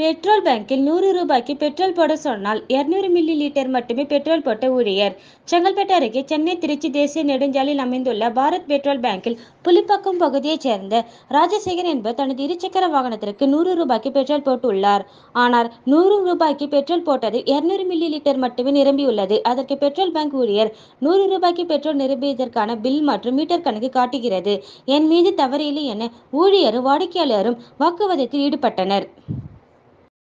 petrol பங்கில் நூறு ரூபாய்க்கு பெட்ரோல் போட சொன்னால் இருநூறு மில்லி லிட்டர் மட்டுமே பெட்ரோல் போட்ட ஊழியர் செங்கல்பேட்டை அருகே சென்னை திருச்சி தேசிய நெடுஞ்சாலையில் அமைந்துள்ள பாரத் பெட்ரோல் பேங்கில் புலிப்பாக்கம் பகுதியைச் சேர்ந்த ராஜசேகர் என்பவர் தனது இருசக்கர வாகனத்திற்கு நூறு ரூபாய்க்கு பெட்ரோல் போட்டுள்ளார் ஆனால் நூறு ரூபாய்க்கு பெட்ரோல் போட்டது இருநூறு மில்லி லிட்டர் மட்டுமே நிரம்பியுள்ளது அதற்கு பெட்ரோல் பேங்க் ஊழியர் நூறு ரூபாய்க்கு பெட்ரோல் நிரம்பியதற்கான பில் மற்றும் மீட்டர் கணக்கு காட்டுகிறது என் மீது தவறில்லை என ஊழியரும் வாடிக்கையாளரும் வாக்குவாதத்தில் ஈடுபட்டனர்